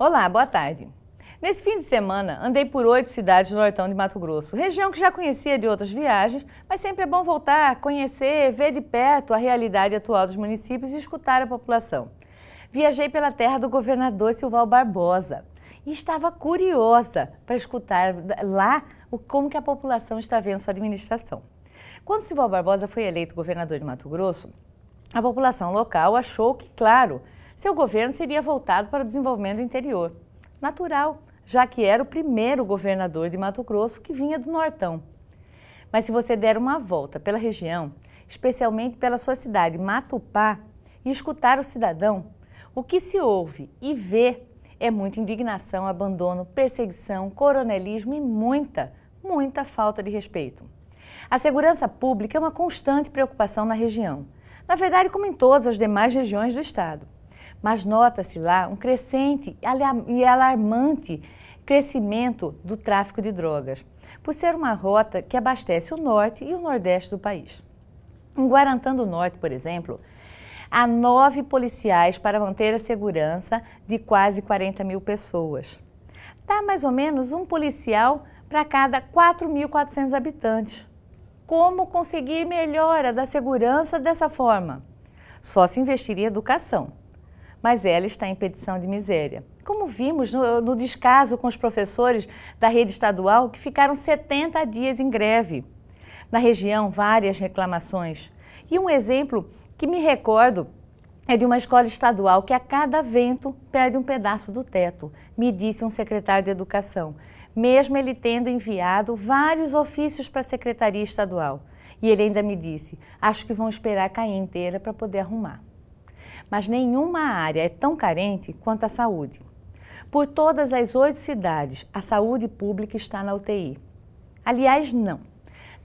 Olá, boa tarde. Nesse fim de semana, andei por oito cidades do Nortão de Mato Grosso, região que já conhecia de outras viagens, mas sempre é bom voltar, conhecer, ver de perto a realidade atual dos municípios e escutar a população. Viajei pela terra do governador Silval Barbosa e estava curiosa para escutar lá como que a população está vendo sua administração. Quando Silval Barbosa foi eleito governador de Mato Grosso, a população local achou que, claro, seu governo seria voltado para o desenvolvimento do interior. Natural, já que era o primeiro governador de Mato Grosso que vinha do Nortão. Mas se você der uma volta pela região, especialmente pela sua cidade Matupá, e escutar o cidadão, o que se ouve e vê é muita indignação, abandono, perseguição, coronelismo e muita, muita falta de respeito. A segurança pública é uma constante preocupação na região. Na verdade, como em todas as demais regiões do estado mas nota-se lá um crescente e alarmante crescimento do tráfico de drogas, por ser uma rota que abastece o norte e o nordeste do país. Em Guarantã do Norte, por exemplo, há nove policiais para manter a segurança de quase 40 mil pessoas. Dá mais ou menos um policial para cada 4.400 habitantes. Como conseguir melhora da segurança dessa forma? Só se investir em educação mas ela está em petição de miséria. Como vimos no, no descaso com os professores da rede estadual que ficaram 70 dias em greve. Na região, várias reclamações. E um exemplo que me recordo é de uma escola estadual que a cada vento perde um pedaço do teto, me disse um secretário de educação, mesmo ele tendo enviado vários ofícios para a secretaria estadual. E ele ainda me disse: acho que vão esperar cair inteira para poder arrumar mas nenhuma área é tão carente quanto a saúde. Por todas as oito cidades, a saúde pública está na UTI. Aliás, não.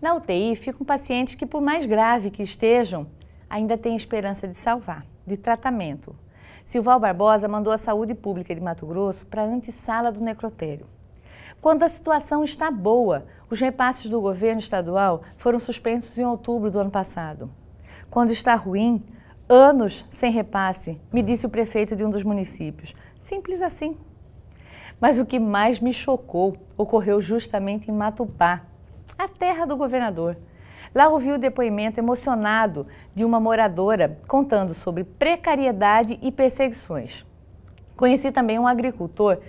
Na UTI ficam pacientes que, por mais grave que estejam, ainda têm esperança de salvar, de tratamento. Silval Barbosa mandou a saúde pública de Mato Grosso para a antessala do necrotério. Quando a situação está boa, os repasses do governo estadual foram suspensos em outubro do ano passado. Quando está ruim, anos sem repasse, me disse o prefeito de um dos municípios. Simples assim. Mas o que mais me chocou ocorreu justamente em Matupá, a terra do governador. Lá ouvi o depoimento emocionado de uma moradora contando sobre precariedade e perseguições. Conheci também um agricultor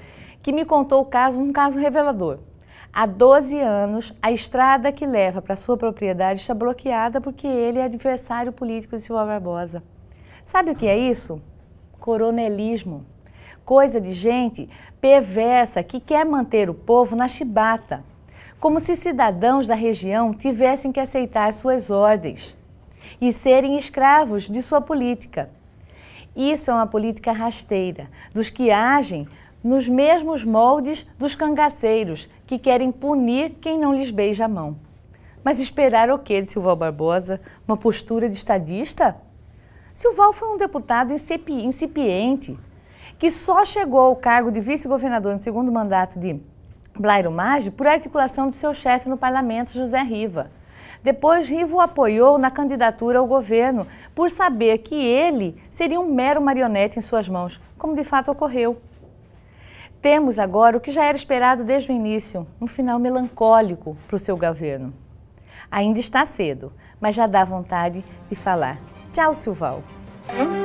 que me contou o caso, um caso revelador. Há 12 anos, a estrada que leva para sua propriedade está bloqueada porque ele é adversário político de Silva Barbosa. Sabe o que é isso? Coronelismo. Coisa de gente perversa que quer manter o povo na chibata, como se cidadãos da região tivessem que aceitar suas ordens e serem escravos de sua política. Isso é uma política rasteira, dos que agem nos mesmos moldes dos cangaceiros, que querem punir quem não lhes beija a mão. Mas esperar o quê de Silval Barbosa? Uma postura de estadista? Silval foi um deputado incipiente, que só chegou ao cargo de vice-governador no segundo mandato de Blairo Maggi por articulação do seu chefe no parlamento, José Riva. Depois, Riva o apoiou na candidatura ao governo por saber que ele seria um mero marionete em suas mãos, como de fato ocorreu. Temos agora o que já era esperado desde o início, um final melancólico para o seu governo. Ainda está cedo, mas já dá vontade de falar. Tchau, Silvão. Hum?